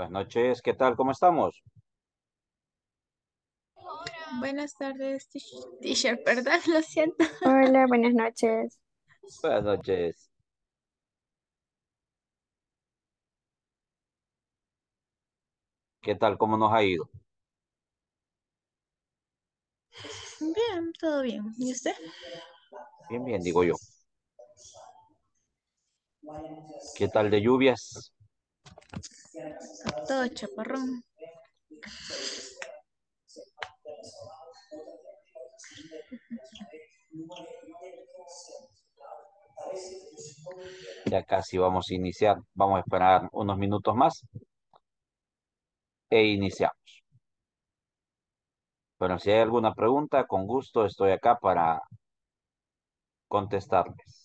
Buenas noches, ¿qué tal? ¿Cómo estamos? Buenas tardes, teacher, perdón, lo siento. Hola, buenas noches. Buenas noches. ¿Qué tal? ¿Cómo nos ha ido? Bien, todo bien. ¿Y usted? Bien, bien, digo yo. ¿Qué tal de lluvias? Todo chaparrón. Ya casi vamos a iniciar. Vamos a esperar unos minutos más. E iniciamos. Bueno, si hay alguna pregunta, con gusto estoy acá para contestarles.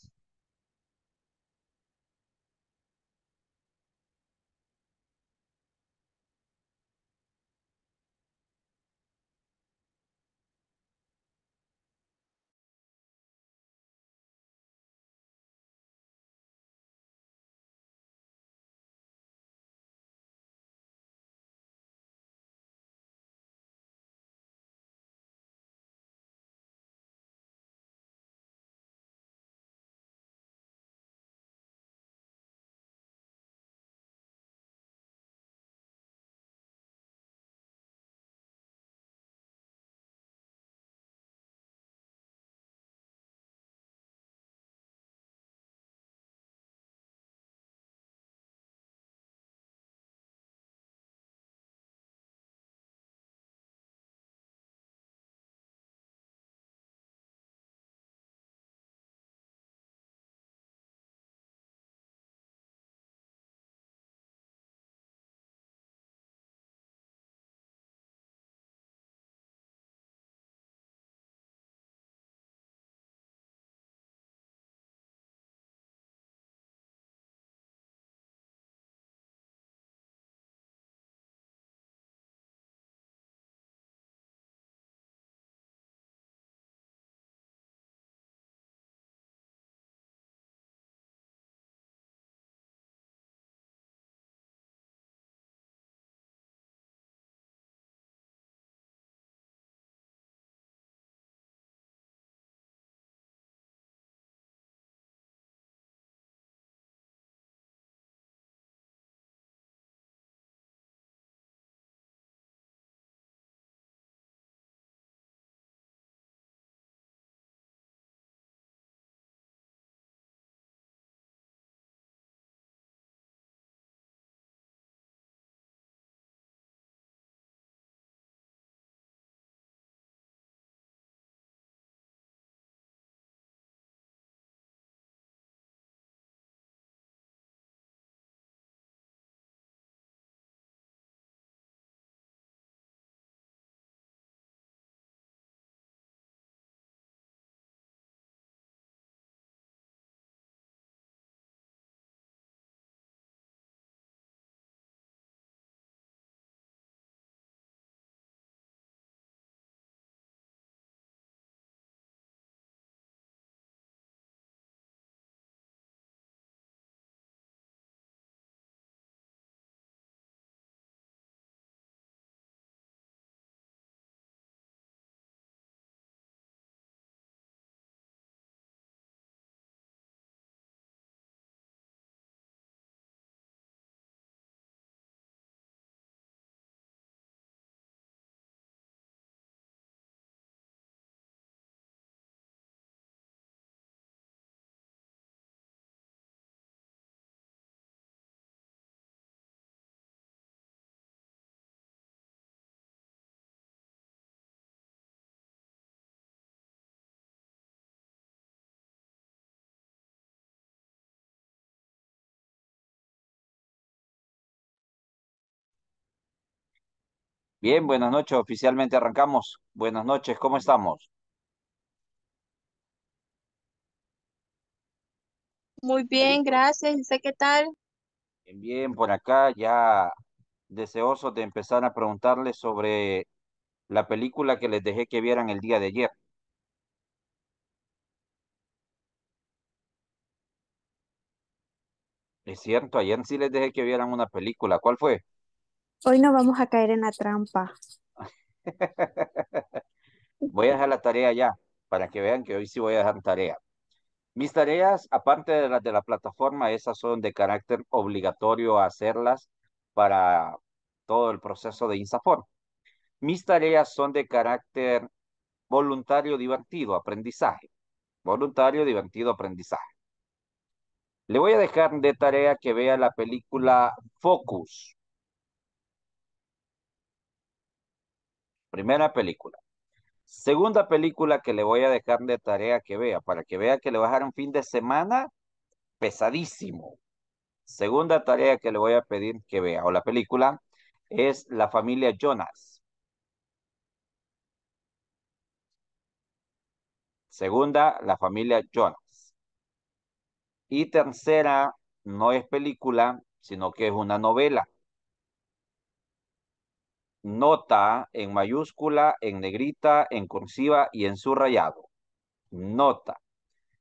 Bien, buenas noches. Oficialmente arrancamos. Buenas noches, ¿cómo estamos? Muy bien, gracias. ¿Y usted qué tal? Bien, bien, por acá ya deseoso de empezar a preguntarles sobre la película que les dejé que vieran el día de ayer. Es cierto, ayer sí les dejé que vieran una película. ¿Cuál fue? Hoy no vamos a caer en la trampa. voy a dejar la tarea ya, para que vean que hoy sí voy a dejar tarea. Mis tareas, aparte de las de la plataforma, esas son de carácter obligatorio hacerlas para todo el proceso de INSAFOR. Mis tareas son de carácter voluntario divertido, aprendizaje. Voluntario divertido, aprendizaje. Le voy a dejar de tarea que vea la película Focus Primera película. Segunda película que le voy a dejar de tarea que vea, para que vea que le va a dejar un fin de semana pesadísimo. Segunda tarea que le voy a pedir que vea, o la película, es La familia Jonas. Segunda, La familia Jonas. Y tercera, no es película, sino que es una novela nota en mayúscula, en negrita, en cursiva y en subrayado. Nota.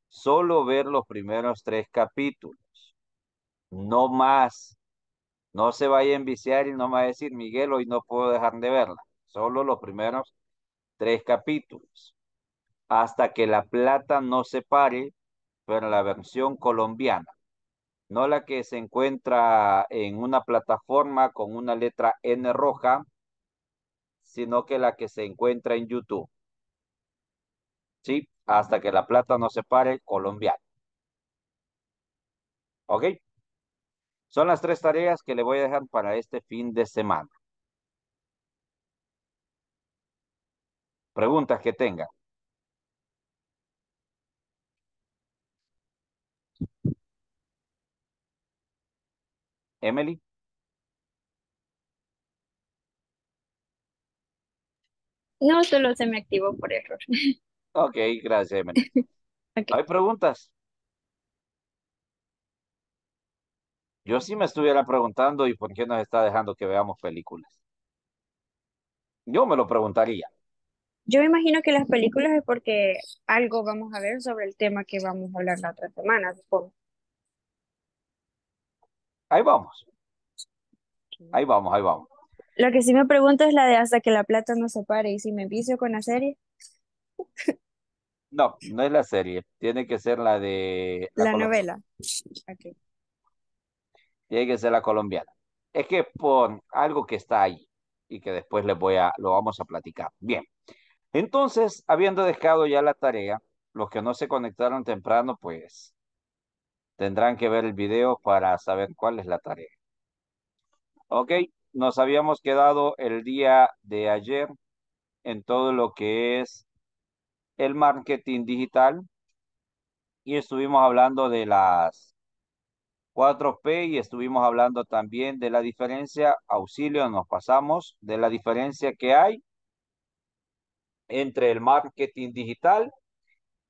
Solo ver los primeros tres capítulos. No más. No se vaya a enviciar y no me va a decir, Miguel, hoy no puedo dejar de verla. Solo los primeros tres capítulos. Hasta que la plata no se pare, pero la versión colombiana. No la que se encuentra en una plataforma con una letra N roja sino que la que se encuentra en YouTube. ¿Sí? Hasta que la plata no se pare colombiana. ¿Ok? Son las tres tareas que le voy a dejar para este fin de semana. Preguntas que tengan. Emily. No, solo se me activó por error. Ok, gracias, ¿Hay preguntas? Yo sí me estuviera preguntando y por qué nos está dejando que veamos películas. Yo me lo preguntaría. Yo imagino que las películas es porque algo vamos a ver sobre el tema que vamos a hablar la otra semana, supongo. Ahí vamos. Ahí vamos, ahí vamos. Lo que sí me pregunto es la de hasta que la plata no se pare y si me vicio con la serie. No, no es la serie, tiene que ser la de... La, novela. Okay. Tiene que ser la colombiana. Es que por algo que está ahí y que después les voy a, lo vamos a platicar. Bien, entonces, habiendo dejado ya la tarea, los que no se conectaron temprano, pues tendrán que ver el video para saber cuál es la tarea. Ok, nos habíamos quedado el día de ayer en todo lo que es el marketing digital y estuvimos hablando de las 4P y estuvimos hablando también de la diferencia, auxilio, nos pasamos, de la diferencia que hay entre el marketing digital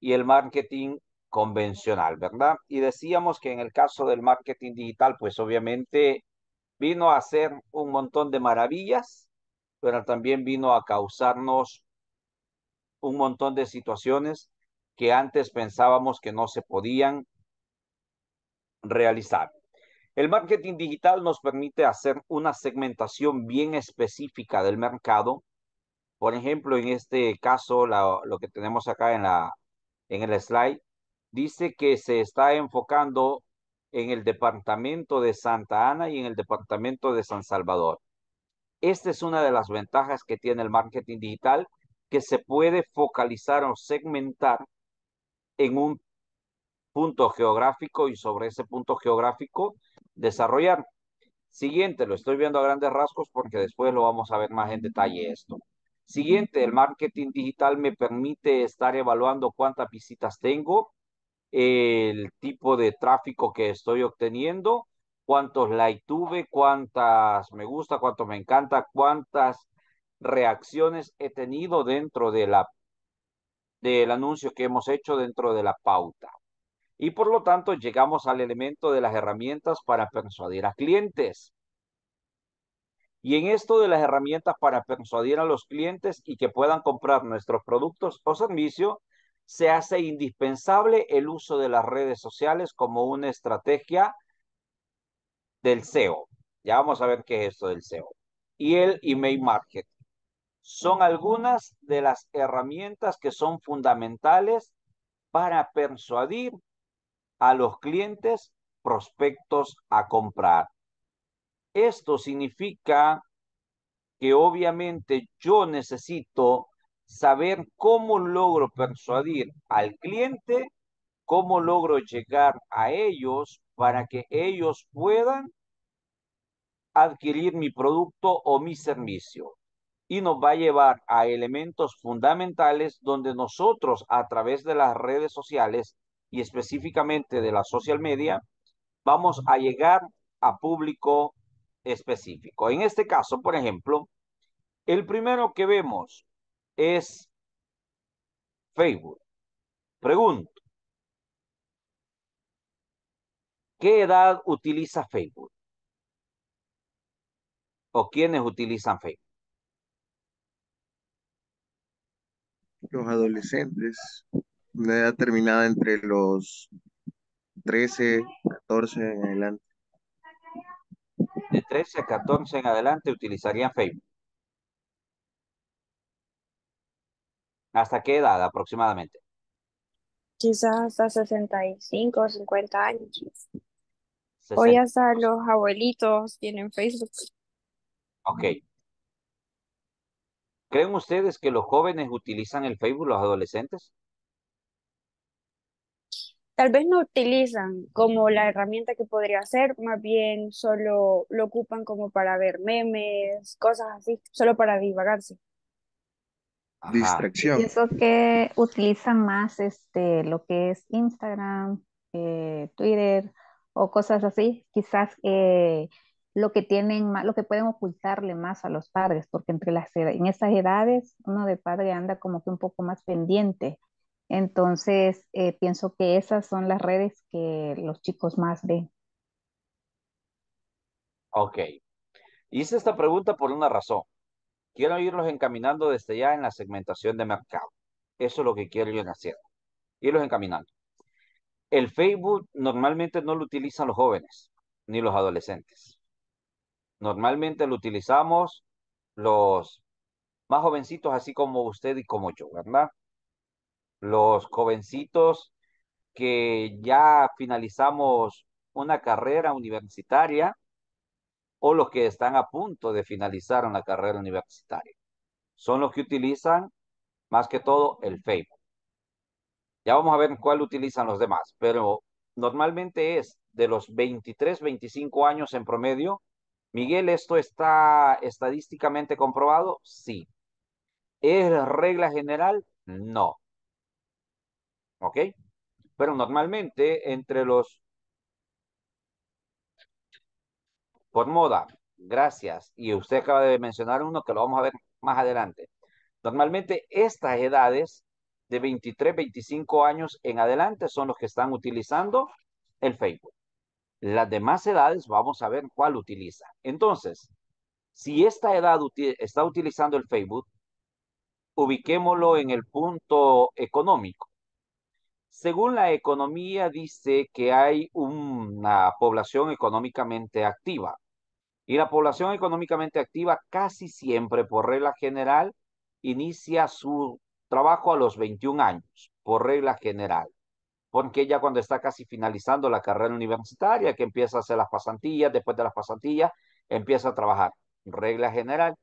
y el marketing convencional, ¿verdad? Y decíamos que en el caso del marketing digital, pues obviamente vino a hacer un montón de maravillas, pero también vino a causarnos un montón de situaciones que antes pensábamos que no se podían realizar. El marketing digital nos permite hacer una segmentación bien específica del mercado. Por ejemplo, en este caso, lo que tenemos acá en, la, en el slide, dice que se está enfocando en el departamento de Santa Ana y en el departamento de San Salvador. Esta es una de las ventajas que tiene el marketing digital, que se puede focalizar o segmentar en un punto geográfico y sobre ese punto geográfico desarrollar. Siguiente, lo estoy viendo a grandes rasgos porque después lo vamos a ver más en detalle esto. Siguiente, el marketing digital me permite estar evaluando cuántas visitas tengo, el tipo de tráfico que estoy obteniendo, cuántos like tuve, cuántas me gusta, cuánto me encanta, cuántas reacciones he tenido dentro de la del anuncio que hemos hecho dentro de la pauta. Y por lo tanto llegamos al elemento de las herramientas para persuadir a clientes. Y en esto de las herramientas para persuadir a los clientes y que puedan comprar nuestros productos o servicios, se hace indispensable el uso de las redes sociales como una estrategia del SEO. Ya vamos a ver qué es esto del SEO. Y el email marketing. Son algunas de las herramientas que son fundamentales para persuadir a los clientes prospectos a comprar. Esto significa que obviamente yo necesito saber cómo logro persuadir al cliente, cómo logro llegar a ellos para que ellos puedan adquirir mi producto o mi servicio. Y nos va a llevar a elementos fundamentales donde nosotros a través de las redes sociales y específicamente de la social media, vamos a llegar a público específico. En este caso, por ejemplo, el primero que vemos es Facebook. Pregunto. ¿Qué edad utiliza Facebook? ¿O quiénes utilizan Facebook? Los adolescentes. Una edad terminada entre los 13, 14 en adelante. De 13 a 14 en adelante utilizarían Facebook. ¿Hasta qué edad aproximadamente? Quizás hasta 65 o 50 años. Hoy hasta los abuelitos tienen Facebook. Ok. ¿Creen ustedes que los jóvenes utilizan el Facebook, los adolescentes? Tal vez no utilizan como la herramienta que podría ser, más bien solo lo ocupan como para ver memes, cosas así, solo para divagarse distracción. Pienso que utilizan más este, lo que es Instagram, eh, Twitter o cosas así. Quizás eh, lo que tienen más, lo que pueden ocultarle más a los padres, porque entre las en esas edades uno de padre anda como que un poco más pendiente. Entonces, eh, pienso que esas son las redes que los chicos más ven. Ok. Hice esta pregunta por una razón. Quiero irlos encaminando desde ya en la segmentación de mercado. Eso es lo que quiero yo hacer. Irlos encaminando. El Facebook normalmente no lo utilizan los jóvenes ni los adolescentes. Normalmente lo utilizamos los más jovencitos, así como usted y como yo, ¿verdad? Los jovencitos que ya finalizamos una carrera universitaria o los que están a punto de finalizar una la carrera universitaria. Son los que utilizan más que todo el Facebook. Ya vamos a ver cuál utilizan los demás, pero normalmente es de los 23, 25 años en promedio. Miguel, ¿esto está estadísticamente comprobado? Sí. ¿Es regla general? No. ¿Ok? Pero normalmente entre los por moda, gracias. Y usted acaba de mencionar uno que lo vamos a ver más adelante. Normalmente estas edades de 23, 25 años en adelante son los que están utilizando el Facebook. Las demás edades vamos a ver cuál utiliza. Entonces, si esta edad está utilizando el Facebook, ubiquémoslo en el punto económico. Según la economía dice que hay una población económicamente activa. Y la población económicamente activa casi siempre, por regla general, inicia su trabajo a los 21 años, por regla general. Porque ya cuando está casi finalizando la carrera universitaria, que empieza a hacer las pasantías, después de las pasantías, empieza a trabajar. Regla general.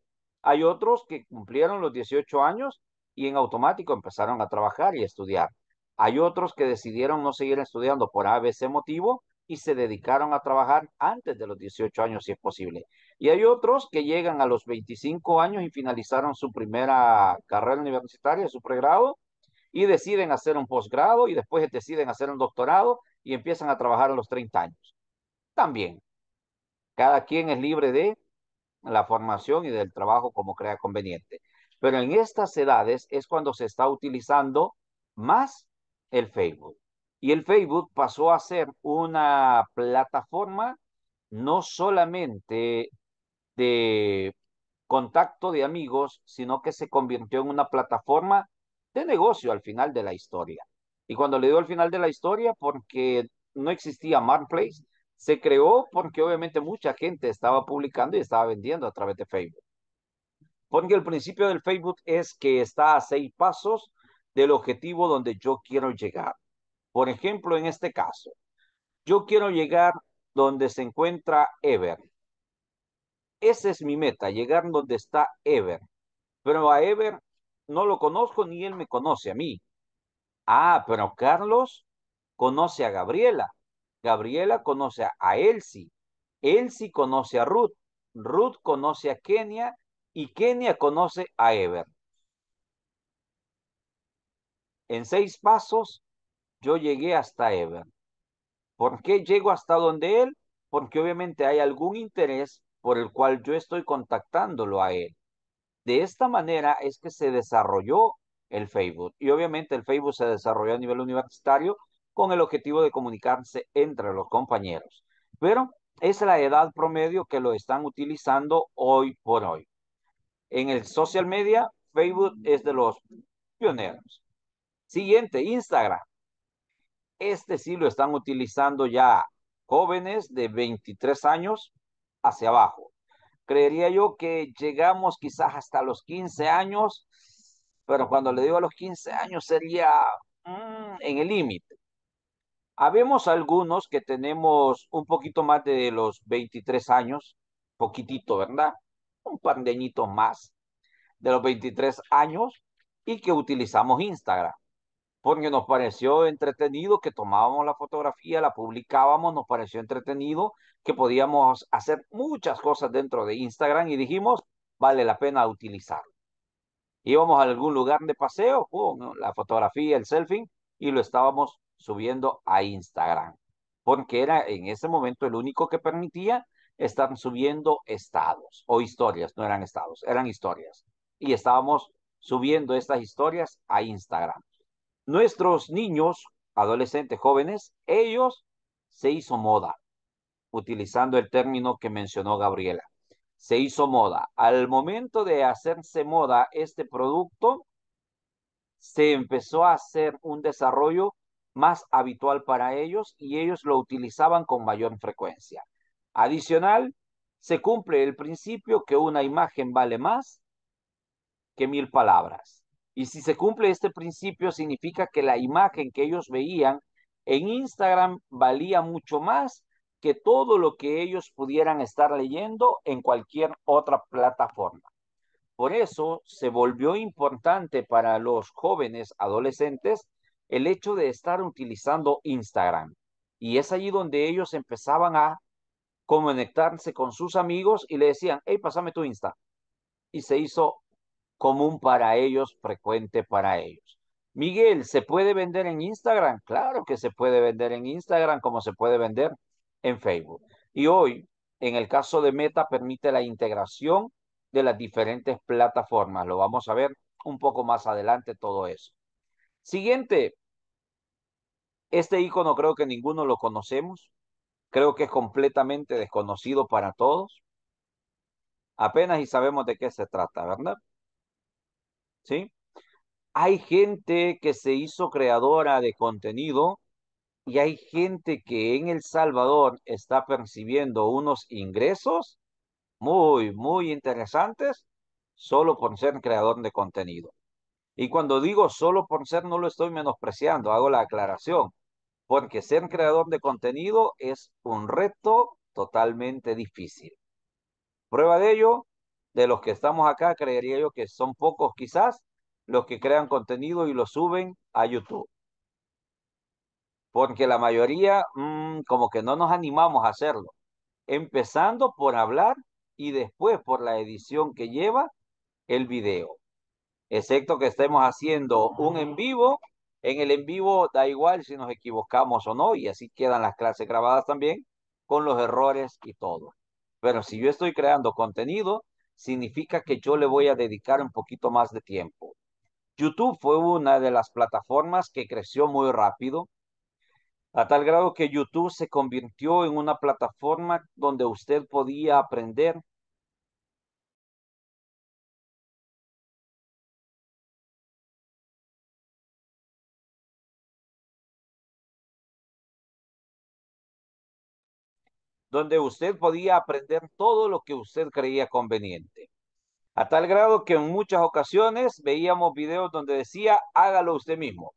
Hay otros que cumplieron los 18 años y en automático empezaron a trabajar y estudiar. Hay otros que decidieron no seguir estudiando por ABC motivo y se dedicaron a trabajar antes de los 18 años, si es posible. Y hay otros que llegan a los 25 años y finalizaron su primera carrera universitaria, su pregrado, y deciden hacer un posgrado y después deciden hacer un doctorado y empiezan a trabajar a los 30 años. También, cada quien es libre de la formación y del trabajo como crea conveniente. Pero en estas edades es cuando se está utilizando más el Facebook. Y el Facebook pasó a ser una plataforma no solamente de contacto de amigos, sino que se convirtió en una plataforma de negocio al final de la historia. Y cuando le dio al final de la historia, porque no existía Marketplace, se creó porque obviamente mucha gente estaba publicando y estaba vendiendo a través de Facebook. Porque el principio del Facebook es que está a seis pasos del objetivo donde yo quiero llegar. Por ejemplo, en este caso, yo quiero llegar donde se encuentra Ever. Esa es mi meta, llegar donde está Ever. Pero a Ever no lo conozco ni él me conoce a mí. Ah, pero Carlos conoce a Gabriela. Gabriela conoce a Elsie. Elsie conoce a Ruth. Ruth conoce a Kenia y Kenia conoce a Ever. En seis pasos yo llegué hasta Ever. ¿Por qué llego hasta donde él? Porque obviamente hay algún interés por el cual yo estoy contactándolo a él. De esta manera es que se desarrolló el Facebook. Y obviamente el Facebook se desarrolló a nivel universitario con el objetivo de comunicarse entre los compañeros. Pero es la edad promedio que lo están utilizando hoy por hoy. En el social media, Facebook es de los pioneros. Siguiente, Instagram. Este sí lo están utilizando ya jóvenes de 23 años hacia abajo. Creería yo que llegamos quizás hasta los 15 años, pero cuando le digo a los 15 años sería mm, en el límite. Habemos algunos que tenemos un poquito más de los 23 años, poquitito, ¿verdad? Un pandeñito más de los 23 años y que utilizamos Instagram porque nos pareció entretenido que tomábamos la fotografía, la publicábamos, nos pareció entretenido que podíamos hacer muchas cosas dentro de Instagram y dijimos, vale la pena utilizarlo. Íbamos a algún lugar de paseo, la fotografía, el selfie, y lo estábamos subiendo a Instagram, porque era en ese momento el único que permitía estar subiendo estados o historias, no eran estados, eran historias. Y estábamos subiendo estas historias a Instagram nuestros niños, adolescentes, jóvenes, ellos se hizo moda, utilizando el término que mencionó Gabriela. Se hizo moda. Al momento de hacerse moda este producto, se empezó a hacer un desarrollo más habitual para ellos y ellos lo utilizaban con mayor frecuencia. Adicional, se cumple el principio que una imagen vale más que mil palabras. Y si se cumple este principio, significa que la imagen que ellos veían en Instagram valía mucho más que todo lo que ellos pudieran estar leyendo en cualquier otra plataforma. Por eso se volvió importante para los jóvenes adolescentes el hecho de estar utilizando Instagram. Y es allí donde ellos empezaban a conectarse con sus amigos y le decían, hey, pásame tu Insta. Y se hizo común para ellos, frecuente para ellos. Miguel, ¿se puede vender en Instagram? Claro que se puede vender en Instagram como se puede vender en Facebook. Y hoy, en el caso de Meta, permite la integración de las diferentes plataformas. Lo vamos a ver un poco más adelante todo eso. Siguiente, este icono creo que ninguno lo conocemos. Creo que es completamente desconocido para todos. Apenas y sabemos de qué se trata, ¿verdad? ¿sí? Hay gente que se hizo creadora de contenido y hay gente que en El Salvador está percibiendo unos ingresos muy, muy interesantes solo por ser creador de contenido. Y cuando digo solo por ser, no lo estoy menospreciando, hago la aclaración, porque ser creador de contenido es un reto totalmente difícil. Prueba de ello, de los que estamos acá, creería yo que son pocos quizás los que crean contenido y lo suben a YouTube. Porque la mayoría mm, como que no nos animamos a hacerlo. Empezando por hablar y después por la edición que lleva el video. Excepto que estemos haciendo un en vivo. En el en vivo da igual si nos equivocamos o no y así quedan las clases grabadas también con los errores y todo. Pero si yo estoy creando contenido, significa que yo le voy a dedicar un poquito más de tiempo. YouTube fue una de las plataformas que creció muy rápido, a tal grado que YouTube se convirtió en una plataforma donde usted podía aprender donde usted podía aprender todo lo que usted creía conveniente. A tal grado que en muchas ocasiones veíamos videos donde decía, hágalo usted mismo.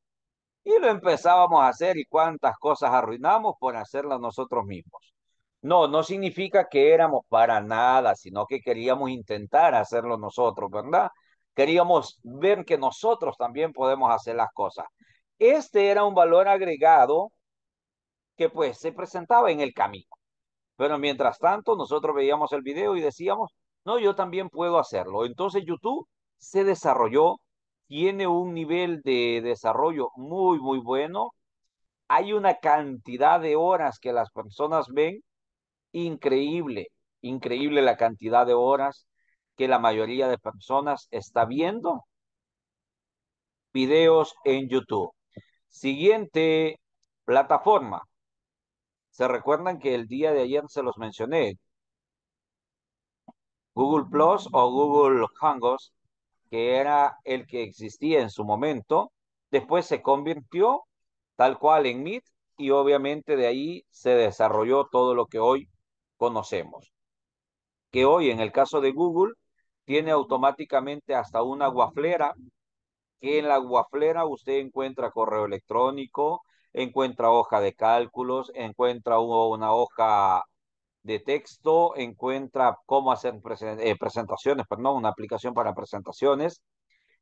Y lo empezábamos a hacer y cuántas cosas arruinamos por hacerlas nosotros mismos. No, no significa que éramos para nada, sino que queríamos intentar hacerlo nosotros, ¿verdad? Queríamos ver que nosotros también podemos hacer las cosas. Este era un valor agregado que pues se presentaba en el camino. Pero mientras tanto, nosotros veíamos el video y decíamos, no, yo también puedo hacerlo. Entonces YouTube se desarrolló, tiene un nivel de desarrollo muy, muy bueno. Hay una cantidad de horas que las personas ven increíble, increíble la cantidad de horas que la mayoría de personas está viendo videos en YouTube. Siguiente plataforma, se recuerdan que el día de ayer se los mencioné. Google Plus o Google Hangouts, que era el que existía en su momento, después se convirtió tal cual en Meet y obviamente de ahí se desarrolló todo lo que hoy conocemos. Que hoy en el caso de Google tiene automáticamente hasta una guaflera, que en la guaflera usted encuentra correo electrónico, encuentra hoja de cálculos, encuentra una hoja de texto, encuentra cómo hacer eh, presentaciones, perdón, una aplicación para presentaciones,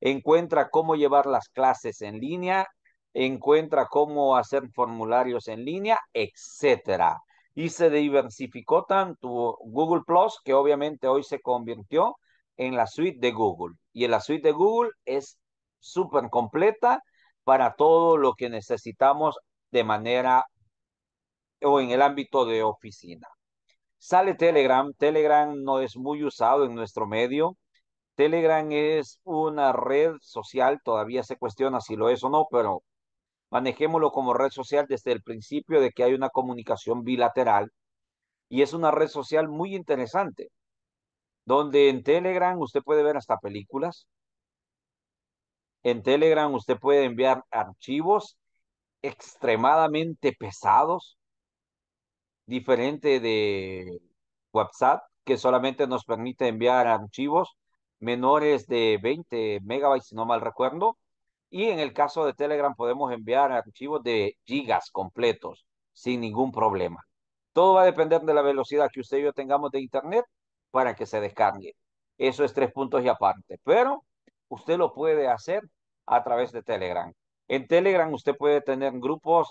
encuentra cómo llevar las clases en línea, encuentra cómo hacer formularios en línea, etcétera. Y se diversificó tanto Google Plus que obviamente hoy se convirtió en la suite de Google. Y la suite de Google es súper completa para todo lo que necesitamos de manera o en el ámbito de oficina. Sale Telegram. Telegram no es muy usado en nuestro medio. Telegram es una red social, todavía se cuestiona si lo es o no, pero manejémoslo como red social desde el principio de que hay una comunicación bilateral y es una red social muy interesante, donde en Telegram usted puede ver hasta películas, en Telegram usted puede enviar archivos extremadamente pesados, diferente de WhatsApp, que solamente nos permite enviar archivos menores de 20 megabytes, si no mal recuerdo. Y en el caso de Telegram podemos enviar archivos de gigas completos sin ningún problema. Todo va a depender de la velocidad que usted y yo tengamos de Internet para que se descargue. Eso es tres puntos y aparte. Pero usted lo puede hacer a través de Telegram. En Telegram usted puede tener grupos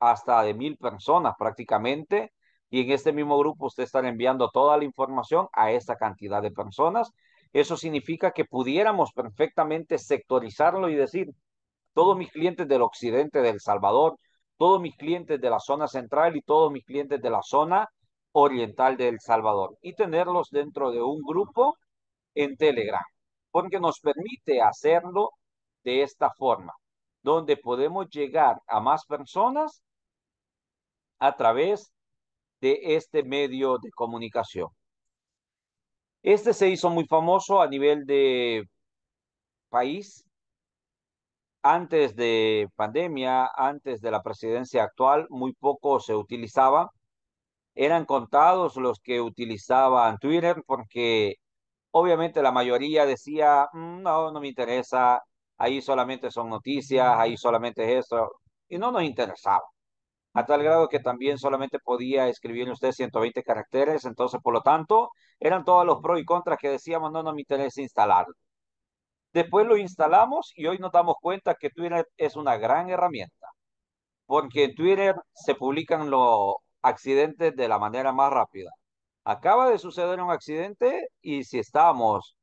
hasta de mil personas prácticamente y en este mismo grupo usted está enviando toda la información a esta cantidad de personas. Eso significa que pudiéramos perfectamente sectorizarlo y decir, todos mis clientes del occidente del Salvador, todos mis clientes de la zona central y todos mis clientes de la zona oriental del Salvador y tenerlos dentro de un grupo en Telegram porque nos permite hacerlo de esta forma, donde podemos llegar a más personas a través de este medio de comunicación. Este se hizo muy famoso a nivel de país antes de pandemia, antes de la presidencia actual, muy poco se utilizaba. Eran contados los que utilizaban Twitter porque Obviamente la mayoría decía, mm, no, no me interesa, ahí solamente son noticias, ahí solamente es eso, y no nos interesaba. A tal grado que también solamente podía escribir usted 120 caracteres, entonces por lo tanto eran todos los pros y contras que decíamos, no, no me interesa instalarlo. Después lo instalamos y hoy nos damos cuenta que Twitter es una gran herramienta, porque en Twitter se publican los accidentes de la manera más rápida acaba de suceder un accidente y si estamos,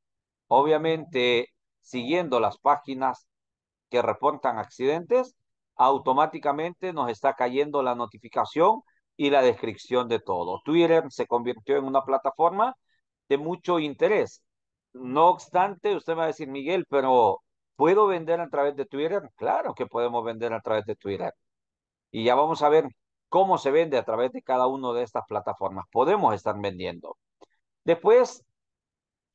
obviamente, siguiendo las páginas que reportan accidentes, automáticamente nos está cayendo la notificación y la descripción de todo. Twitter se convirtió en una plataforma de mucho interés. No obstante, usted va a decir, Miguel, pero ¿puedo vender a través de Twitter? Claro que podemos vender a través de Twitter. Y ya vamos a ver cómo se vende a través de cada una de estas plataformas. Podemos estar vendiendo. Después,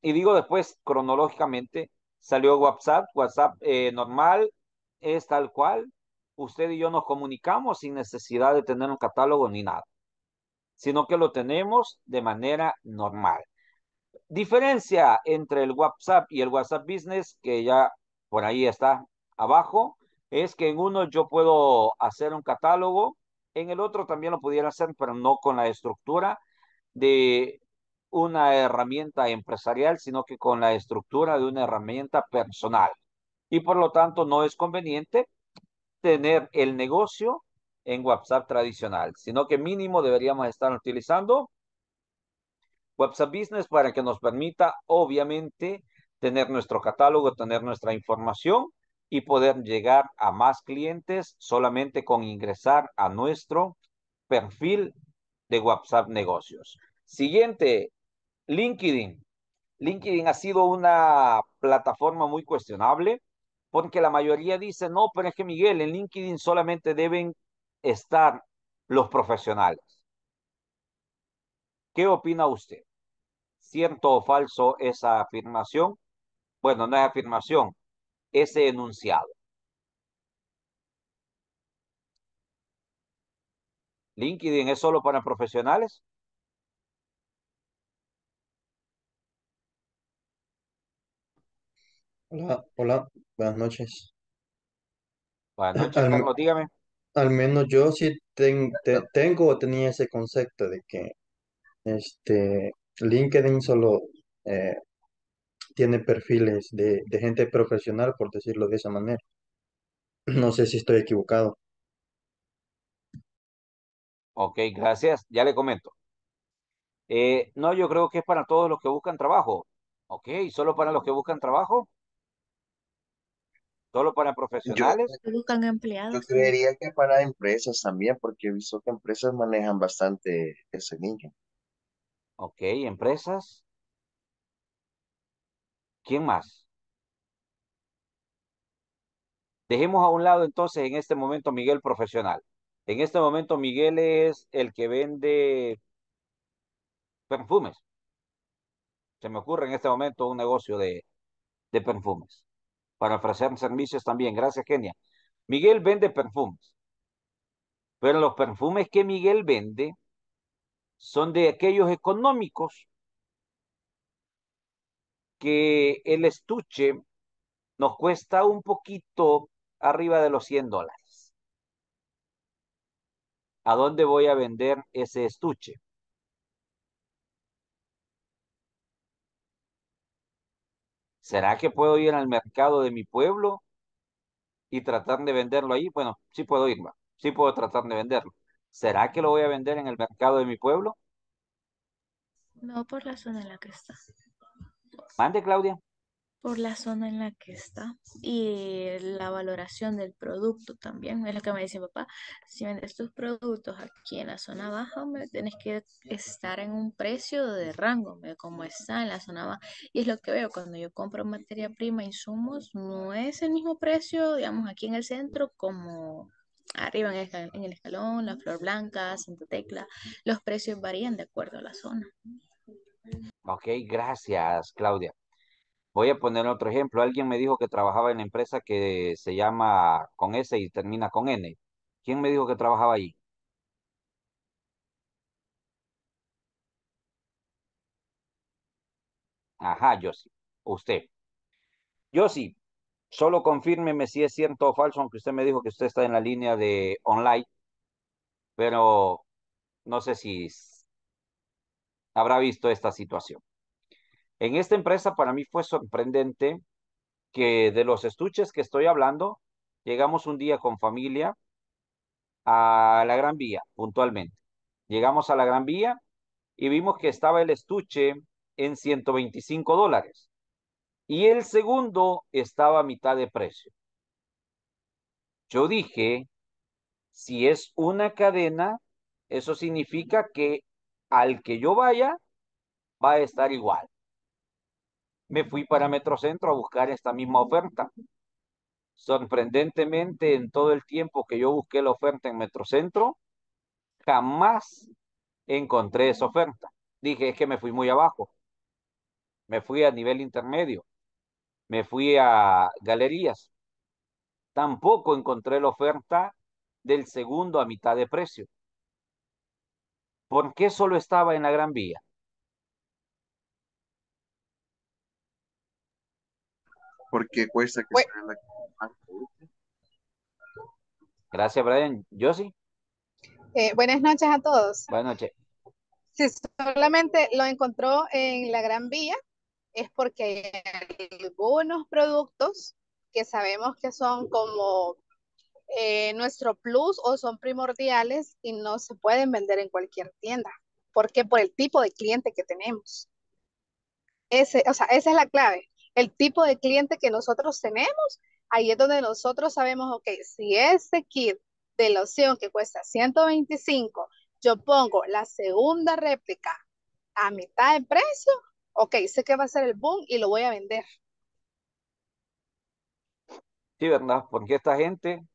y digo después cronológicamente, salió WhatsApp, WhatsApp eh, normal es tal cual. Usted y yo nos comunicamos sin necesidad de tener un catálogo ni nada, sino que lo tenemos de manera normal. Diferencia entre el WhatsApp y el WhatsApp Business, que ya por ahí está abajo, es que en uno yo puedo hacer un catálogo, en el otro también lo pudiera hacer, pero no con la estructura de una herramienta empresarial, sino que con la estructura de una herramienta personal. Y por lo tanto no es conveniente tener el negocio en WhatsApp tradicional, sino que mínimo deberíamos estar utilizando WhatsApp Business para que nos permita, obviamente, tener nuestro catálogo, tener nuestra información y poder llegar a más clientes solamente con ingresar a nuestro perfil de WhatsApp Negocios. Siguiente, LinkedIn. LinkedIn ha sido una plataforma muy cuestionable porque la mayoría dice, no, pero es que Miguel, en LinkedIn solamente deben estar los profesionales. ¿Qué opina usted? ¿Cierto o falso esa afirmación? Bueno, no es afirmación, ese enunciado. ¿LinkedIn es solo para profesionales? Hola, hola, buenas noches. Buenas noches, dígame. al menos yo sí tengo o tenía ese concepto de que este LinkedIn solo eh, tiene perfiles de, gente profesional, por decirlo de esa manera. No sé si estoy equivocado. Ok, gracias. Ya le comento. Eh, no, yo creo que es para todos los que buscan trabajo. Ok, solo para los que buscan trabajo. Solo para profesionales. Yo, buscan empleados. creería que para empresas también, porque he visto que empresas manejan bastante ese niño. Ok, empresas. ¿Quién más? Dejemos a un lado entonces en este momento Miguel profesional. En este momento Miguel es el que vende perfumes. Se me ocurre en este momento un negocio de, de perfumes para ofrecer servicios también. Gracias, Kenia. Miguel vende perfumes. Pero los perfumes que Miguel vende son de aquellos económicos que el estuche nos cuesta un poquito arriba de los 100 dólares. ¿A dónde voy a vender ese estuche? ¿Será que puedo ir al mercado de mi pueblo y tratar de venderlo ahí? Bueno, sí puedo ir, sí puedo tratar de venderlo. ¿Será que lo voy a vender en el mercado de mi pueblo? No, por la zona en la que está. Mande, Claudia. Por la zona en la que está y la valoración del producto también. Es lo que me dice papá. Si vendes tus productos aquí en la zona baja, me tienes que estar en un precio de rango, como está en la zona baja. Y es lo que veo cuando yo compro materia prima, insumos, no es el mismo precio, digamos, aquí en el centro como arriba en el, en el escalón, la flor blanca, Santa Tecla. Los precios varían de acuerdo a la zona. Ok, gracias, Claudia. Voy a poner otro ejemplo. Alguien me dijo que trabajaba en la empresa que se llama con S y termina con N. ¿Quién me dijo que trabajaba ahí? Ajá, yo Usted. Yo Solo confírmeme si es cierto o falso, aunque usted me dijo que usted está en la línea de online, pero no sé si habrá visto esta situación. En esta empresa para mí fue sorprendente que de los estuches que estoy hablando, llegamos un día con familia a la Gran Vía, puntualmente. Llegamos a la Gran Vía y vimos que estaba el estuche en 125 dólares y el segundo estaba a mitad de precio. Yo dije, si es una cadena, eso significa que al que yo vaya, va a estar igual. Me fui para Metrocentro a buscar esta misma oferta. Sorprendentemente, en todo el tiempo que yo busqué la oferta en Metrocentro, jamás encontré esa oferta. Dije, es que me fui muy abajo. Me fui a nivel intermedio. Me fui a galerías. Tampoco encontré la oferta del segundo a mitad de precio. ¿Por qué solo estaba en la Gran Vía? Porque cuesta que Gracias, Brian. Josie. Eh, buenas noches a todos. Buenas noches. Si solamente lo encontró en la Gran Vía, es porque hay algunos productos que sabemos que son como eh, nuestro plus o son primordiales y no se pueden vender en cualquier tienda. ¿Por qué? Por el tipo de cliente que tenemos. Ese, o sea, esa es la clave. El tipo de cliente que nosotros tenemos, ahí es donde nosotros sabemos, ok, si ese kit de loción que cuesta 125, yo pongo la segunda réplica a mitad de precio, ok, sé que va a ser el boom y lo voy a vender. Sí, ¿verdad? Porque esta gente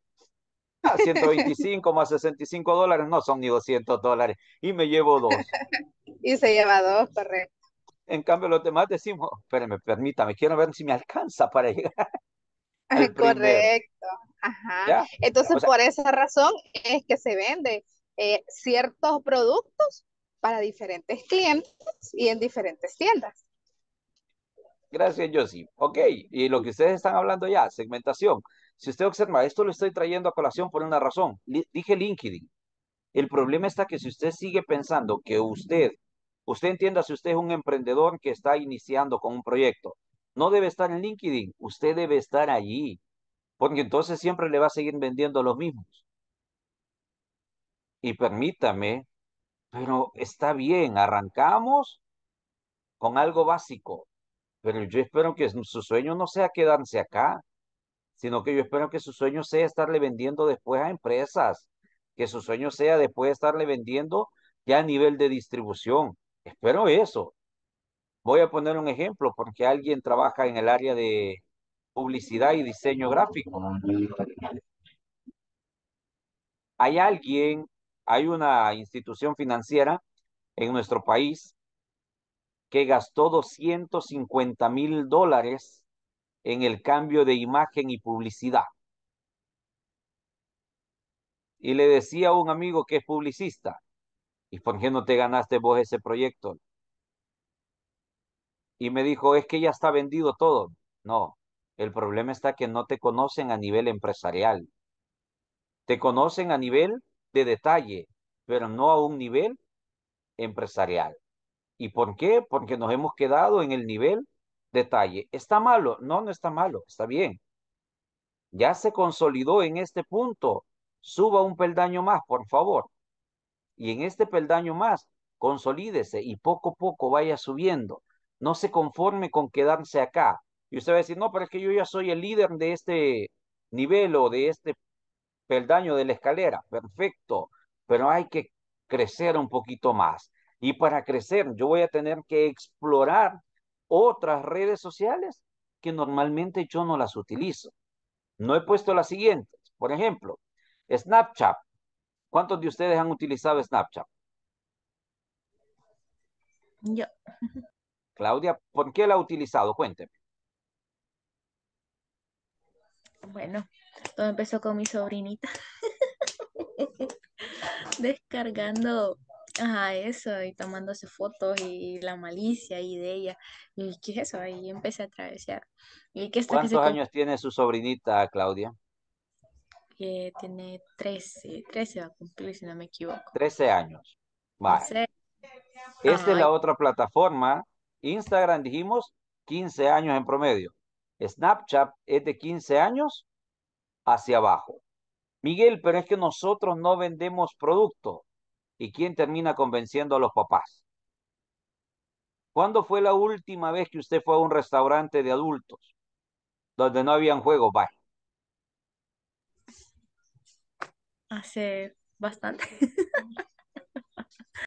125 ah, más 65 dólares no son ni 200 dólares y me llevo dos. y se lleva dos, correcto. En cambio, los demás decimos, espérame, permítame, quiero ver si me alcanza para llegar. correcto. Ajá. Entonces, por esa razón es que se vende eh, ciertos productos para diferentes clientes y en diferentes tiendas. Gracias, Josie. Ok, y lo que ustedes están hablando ya, segmentación. Si usted observa, esto lo estoy trayendo a colación por una razón. dije LinkedIn. El problema está que si usted sigue pensando que usted, usted entienda si usted es un emprendedor que está iniciando con un proyecto, no debe estar en LinkedIn, usted debe estar allí, porque entonces siempre le va a seguir vendiendo los mismos. Y permítame, pero está bien, arrancamos con algo básico, pero yo espero que su sueño no sea quedarse acá sino que yo espero que su sueño sea estarle vendiendo después a empresas, que su sueño sea después estarle vendiendo ya a nivel de distribución. Espero eso. Voy a poner un ejemplo porque alguien trabaja en el área de publicidad y diseño gráfico. Hay alguien, hay una institución financiera en nuestro país que gastó 250 mil dólares en el cambio de imagen y publicidad. Y le decía a un amigo que es publicista, ¿y por qué no te ganaste vos ese proyecto? Y me dijo, es que ya está vendido todo. No, el problema está que no te conocen a nivel empresarial. Te conocen a nivel de detalle, pero no a un nivel empresarial. ¿Y por qué? Porque nos hemos quedado en el nivel detalle. ¿Está malo? No, no está malo, está bien. Ya se consolidó en este punto. Suba un peldaño más, por favor. Y en este peldaño más, consolídese y poco a poco vaya subiendo. No se conforme con quedarse acá. Y usted va a decir, no, pero es que yo ya soy el líder de este nivel o de este peldaño de la escalera. Perfecto, pero hay que crecer un poquito más. Y para crecer, yo voy a tener que explorar otras redes sociales que normalmente yo no las utilizo. No he puesto las siguientes. Por ejemplo, Snapchat. ¿Cuántos de ustedes han utilizado Snapchat? Yo. Claudia, ¿por qué la ha utilizado? Cuénteme. Bueno, todo empezó con mi sobrinita. Descargando Ajá, eso, y tomándose fotos y la malicia y de ella. ¿Y qué es eso? Ahí empecé a atravesar. ¿Y ¿Cuántos años tiene su sobrinita, Claudia? Eh, tiene 13, 13 va a cumplir, si no me equivoco. 13 años. Vale. Esta es la otra plataforma. Instagram dijimos 15 años en promedio. Snapchat es de 15 años hacia abajo. Miguel, pero es que nosotros no vendemos productos. ¿Y quién termina convenciendo a los papás? ¿Cuándo fue la última vez que usted fue a un restaurante de adultos donde no habían juegos? bye. Hace bastante.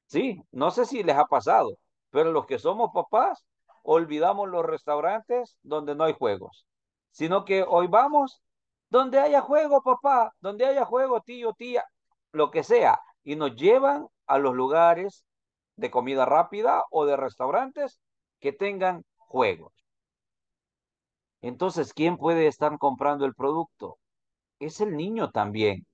sí, no sé si les ha pasado, pero los que somos papás olvidamos los restaurantes donde no hay juegos, sino que hoy vamos donde haya juego, papá, donde haya juego, tío, tía, lo que sea, y nos llevan a los lugares de comida rápida o de restaurantes que tengan juegos. Entonces, ¿quién puede estar comprando el producto? Es el niño también.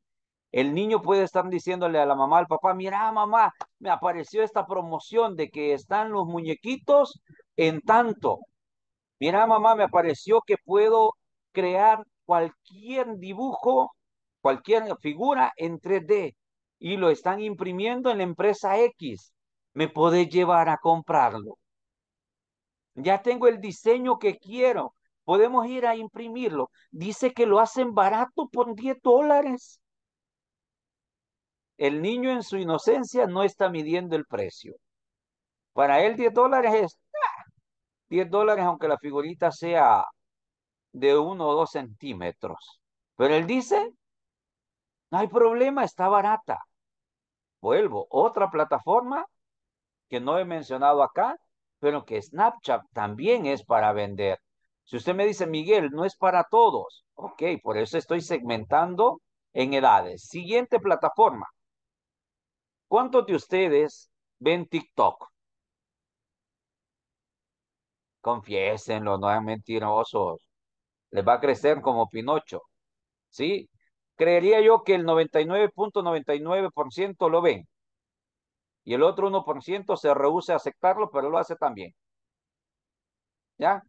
El niño puede estar diciéndole a la mamá, al papá, mira mamá, me apareció esta promoción de que están los muñequitos en tanto. Mira mamá, me apareció que puedo crear cualquier dibujo, cualquier figura en 3D y lo están imprimiendo en la empresa X. ¿Me podés llevar a comprarlo? Ya tengo el diseño que quiero. Podemos ir a imprimirlo. Dice que lo hacen barato por 10 dólares. El niño en su inocencia no está midiendo el precio. Para él 10 dólares es 10 ah, dólares aunque la figurita sea de 1 o 2 centímetros. Pero él dice, no hay problema, está barata. Vuelvo, otra plataforma que no he mencionado acá, pero que Snapchat también es para vender. Si usted me dice, Miguel, no es para todos, ok, por eso estoy segmentando en edades. Siguiente plataforma. ¿Cuántos de ustedes ven TikTok? Confiésenlo, no sean mentirosos. Les va a crecer como Pinocho. ¿Sí? creería yo que el 99.99% lo ven. Y el otro 1% se rehúse a aceptarlo, pero lo hace también. ¿Ya?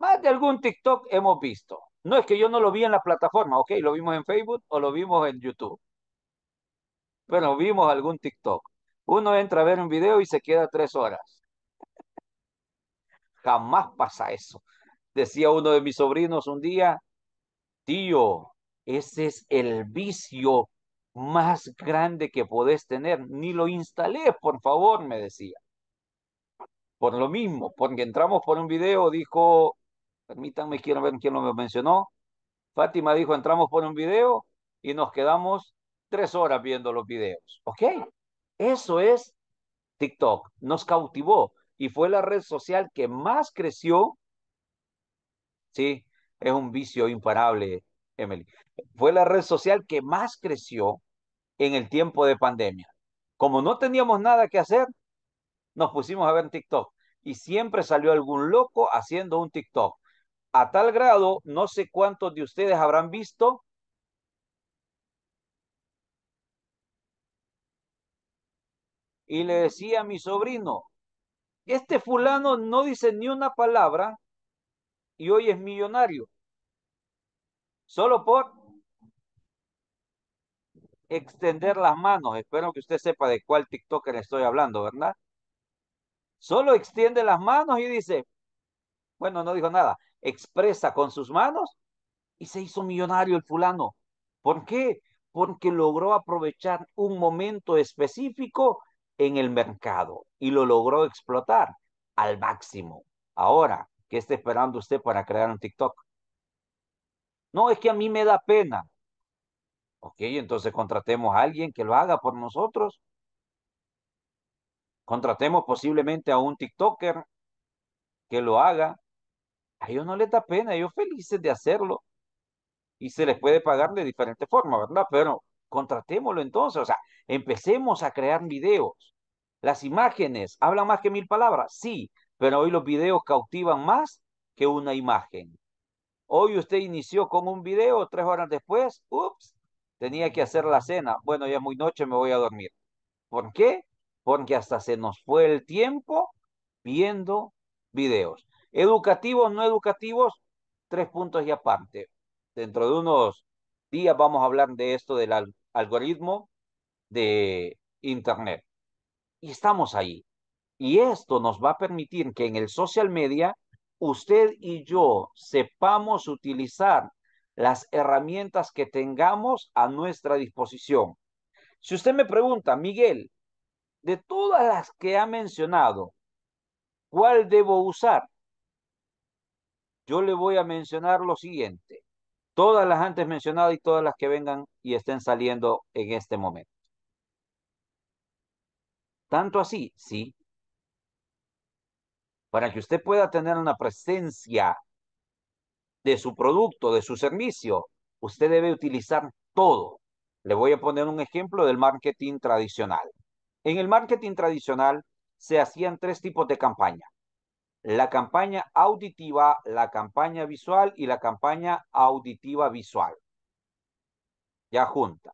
Más de algún TikTok hemos visto. No es que yo no lo vi en la plataforma, ok, lo vimos en Facebook o lo vimos en YouTube. Pero vimos algún TikTok. Uno entra a ver un video y se queda tres horas. Jamás pasa eso. Decía uno de mis sobrinos un día, tío, ese es el vicio más grande que podés tener. Ni lo instalé, por favor, me decía. Por lo mismo, porque entramos por un video, dijo, permítanme, quiero ver quién lo mencionó. Fátima dijo, entramos por un video y nos quedamos tres horas viendo los videos. ¿Ok? Eso es TikTok. Nos cautivó y fue la red social que más creció. Sí, es un vicio imparable Emily, fue la red social que más creció en el tiempo de pandemia. Como no teníamos nada que hacer, nos pusimos a ver TikTok y siempre salió algún loco haciendo un TikTok. A tal grado, no sé cuántos de ustedes habrán visto y le decía a mi sobrino, este fulano no dice ni una palabra y hoy es millonario solo por extender las manos. Espero que usted sepa de cuál TikToker estoy hablando, ¿verdad? Solo extiende las manos y dice, bueno, no dijo nada, expresa con sus manos y se hizo millonario el fulano. ¿Por qué? Porque logró aprovechar un momento específico en el mercado y lo logró explotar al máximo. Ahora, ¿qué está esperando usted para crear un TikTok? No, es que a mí me da pena. Ok, entonces contratemos a alguien que lo haga por nosotros. Contratemos posiblemente a un TikToker que lo haga. A ellos no les da pena, ellos felices de hacerlo. Y se les puede pagar de diferente forma, ¿verdad? Pero contratémoslo entonces. O sea, empecemos a crear videos. Las imágenes hablan más que mil palabras, sí, pero hoy los videos cautivan más que una imagen. Hoy usted inició con un video, tres horas después, ups, tenía que hacer la cena. Bueno, ya es muy noche, me voy a dormir. ¿Por qué? Porque hasta se nos fue el tiempo viendo videos. Educativos, no educativos, tres puntos y aparte. Dentro de unos días vamos a hablar de esto del algoritmo de Internet. Y estamos ahí. Y esto nos va a permitir que en el social media usted y yo sepamos utilizar las herramientas que tengamos a nuestra disposición. Si usted me pregunta, Miguel, de todas las que ha mencionado, ¿cuál debo usar? Yo le voy a mencionar lo siguiente, todas las antes mencionadas y todas las que vengan y estén saliendo en este momento. Tanto así, sí, para que usted pueda tener una presencia de su producto, de su servicio, usted debe utilizar todo. Le voy a poner un ejemplo del marketing tradicional. En el marketing tradicional se hacían tres tipos de campaña. La campaña auditiva, la campaña visual y la campaña auditiva visual. Ya junta.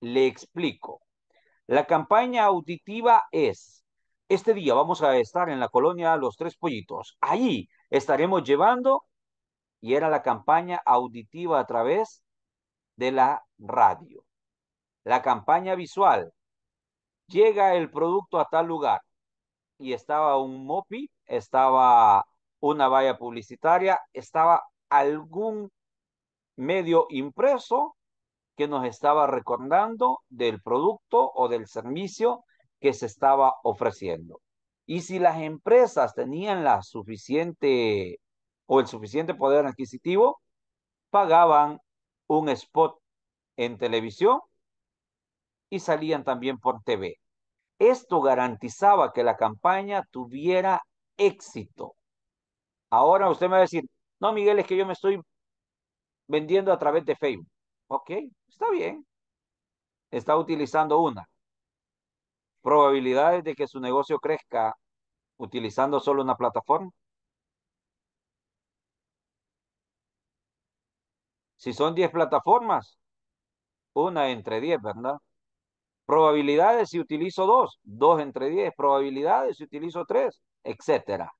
Le explico. La campaña auditiva es este día vamos a estar en la colonia Los Tres Pollitos. Allí estaremos llevando, y era la campaña auditiva a través de la radio. La campaña visual. Llega el producto a tal lugar. Y estaba un MOPI, estaba una valla publicitaria, estaba algún medio impreso que nos estaba recordando del producto o del servicio que se estaba ofreciendo. Y si las empresas tenían la suficiente o el suficiente poder adquisitivo, pagaban un spot en televisión y salían también por TV. Esto garantizaba que la campaña tuviera éxito. Ahora usted me va a decir, no, Miguel, es que yo me estoy vendiendo a través de Facebook. Ok, está bien. Está utilizando una probabilidades de que su negocio crezca utilizando solo una plataforma? Si son 10 plataformas, una entre 10, ¿verdad? Probabilidades si utilizo dos, dos entre 10, probabilidades si utilizo tres, etcétera.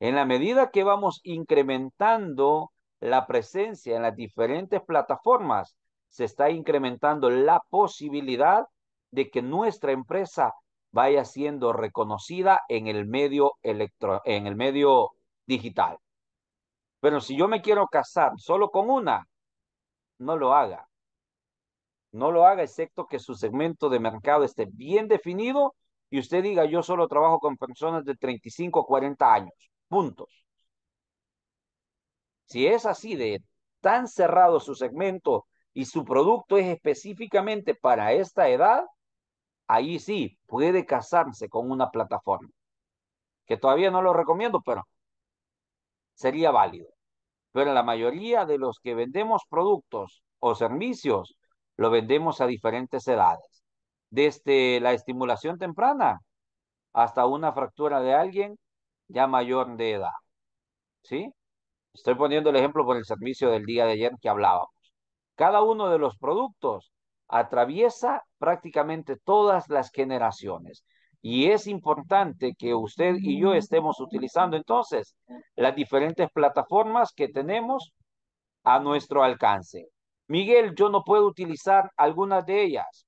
En la medida que vamos incrementando la presencia en las diferentes plataformas, se está incrementando la posibilidad de que nuestra empresa vaya siendo reconocida en el medio en el medio digital. Pero si yo me quiero casar solo con una, no lo haga. No lo haga, excepto que su segmento de mercado esté bien definido y usted diga, yo solo trabajo con personas de 35 a 40 años. Puntos. Si es así de tan cerrado su segmento y su producto es específicamente para esta edad, ahí sí puede casarse con una plataforma, que todavía no lo recomiendo, pero sería válido. Pero la mayoría de los que vendemos productos o servicios, lo vendemos a diferentes edades, desde la estimulación temprana hasta una fractura de alguien ya mayor de edad. ¿Sí? Estoy poniendo el ejemplo por el servicio del día de ayer que hablábamos. Cada uno de los productos atraviesa prácticamente todas las generaciones. Y es importante que usted y yo estemos utilizando entonces las diferentes plataformas que tenemos a nuestro alcance. Miguel, yo no puedo utilizar algunas de ellas.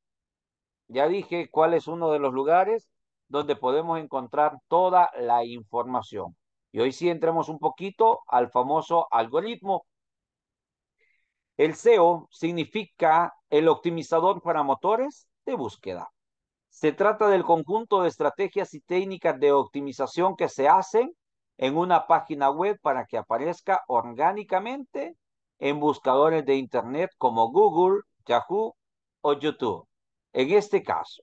Ya dije cuál es uno de los lugares donde podemos encontrar toda la información. Y hoy sí entremos un poquito al famoso algoritmo el SEO significa el optimizador para motores de búsqueda. Se trata del conjunto de estrategias y técnicas de optimización que se hacen en una página web para que aparezca orgánicamente en buscadores de Internet como Google, Yahoo o YouTube. En este caso,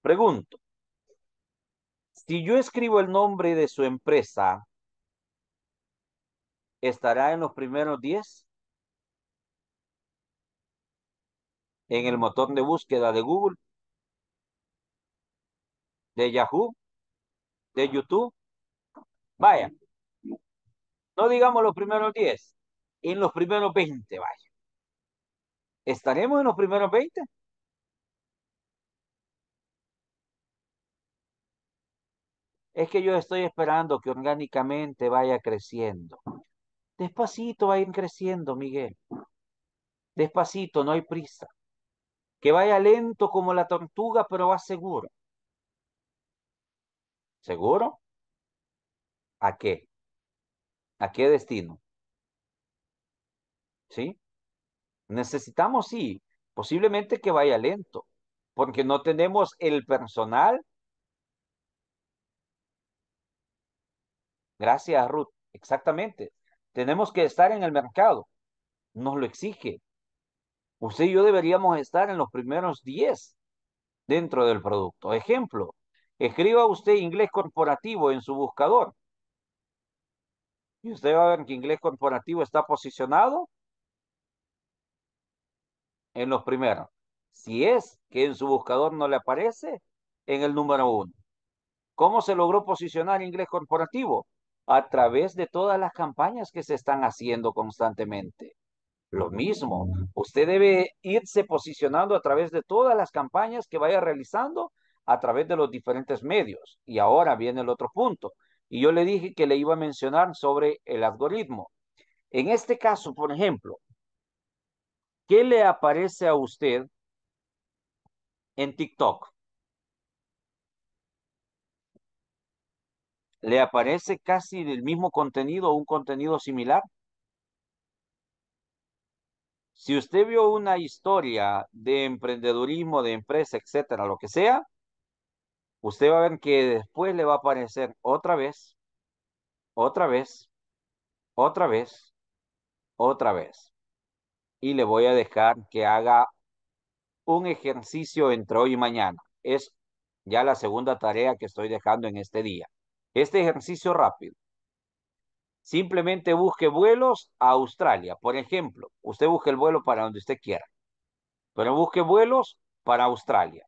pregunto, si yo escribo el nombre de su empresa, ¿estará en los primeros 10? en el motor de búsqueda de Google, de Yahoo, de YouTube. Vaya, no digamos los primeros 10, en los primeros 20, vaya. ¿Estaremos en los primeros 20? Es que yo estoy esperando que orgánicamente vaya creciendo. Despacito va a ir creciendo, Miguel. Despacito, no hay prisa que vaya lento como la tortuga, pero va seguro. ¿Seguro? ¿A qué? ¿A qué destino? ¿Sí? Necesitamos, sí, posiblemente que vaya lento, porque no tenemos el personal. Gracias, Ruth. Exactamente. Tenemos que estar en el mercado. Nos lo exige usted pues y yo deberíamos estar en los primeros 10 dentro del producto. Ejemplo, escriba usted inglés corporativo en su buscador. Y usted va a ver que inglés corporativo está posicionado en los primeros. Si es que en su buscador no le aparece, en el número uno. ¿Cómo se logró posicionar inglés corporativo? A través de todas las campañas que se están haciendo constantemente. Lo mismo, usted debe irse posicionando a través de todas las campañas que vaya realizando a través de los diferentes medios. Y ahora viene el otro punto. Y yo le dije que le iba a mencionar sobre el algoritmo. En este caso, por ejemplo, ¿qué le aparece a usted en TikTok? ¿Le aparece casi el mismo contenido o un contenido similar? Si usted vio una historia de emprendedurismo, de empresa, etcétera, lo que sea, usted va a ver que después le va a aparecer otra vez, otra vez, otra vez, otra vez. Y le voy a dejar que haga un ejercicio entre hoy y mañana. Es ya la segunda tarea que estoy dejando en este día. Este ejercicio rápido. Simplemente busque vuelos a Australia, por ejemplo. Usted busque el vuelo para donde usted quiera, pero busque vuelos para Australia.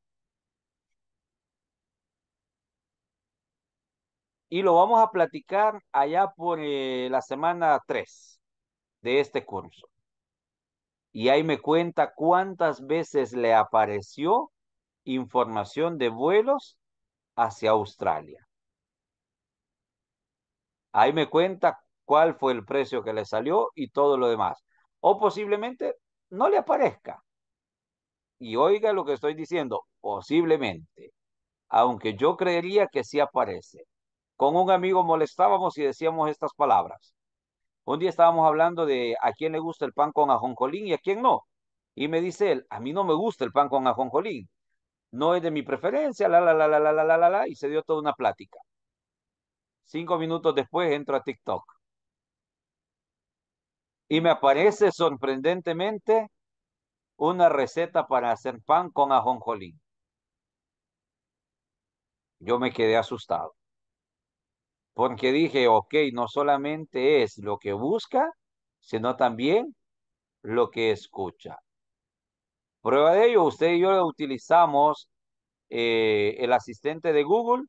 Y lo vamos a platicar allá por eh, la semana 3 de este curso. Y ahí me cuenta cuántas veces le apareció información de vuelos hacia Australia. Ahí me cuenta cuál fue el precio que le salió y todo lo demás. O posiblemente no le aparezca. Y oiga lo que estoy diciendo, posiblemente. Aunque yo creería que sí aparece. Con un amigo molestábamos y decíamos estas palabras. Un día estábamos hablando de a quién le gusta el pan con ajonjolín y a quién no. Y me dice él, a mí no me gusta el pan con ajonjolín. No es de mi preferencia, la, la, la, la, la, la, la, la, y se dio toda una plática. Cinco minutos después entro a TikTok. Y me aparece sorprendentemente una receta para hacer pan con ajonjolí. Yo me quedé asustado. Porque dije, ok, no solamente es lo que busca, sino también lo que escucha. Prueba de ello, usted y yo utilizamos eh, el asistente de Google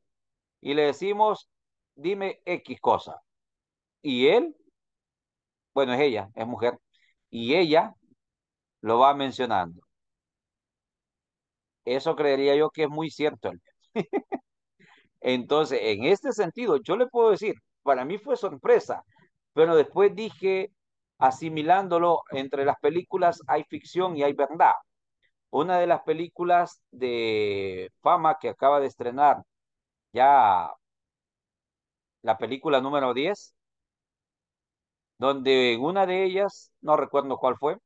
y le decimos, dime X cosa. Y él, bueno, es ella, es mujer. Y ella lo va mencionando. Eso creería yo que es muy cierto. Entonces, en este sentido, yo le puedo decir, para mí fue sorpresa, pero después dije, asimilándolo, entre las películas hay ficción y hay verdad. Una de las películas de fama que acaba de estrenar ya la película número 10, donde en una de ellas, no recuerdo cuál fue,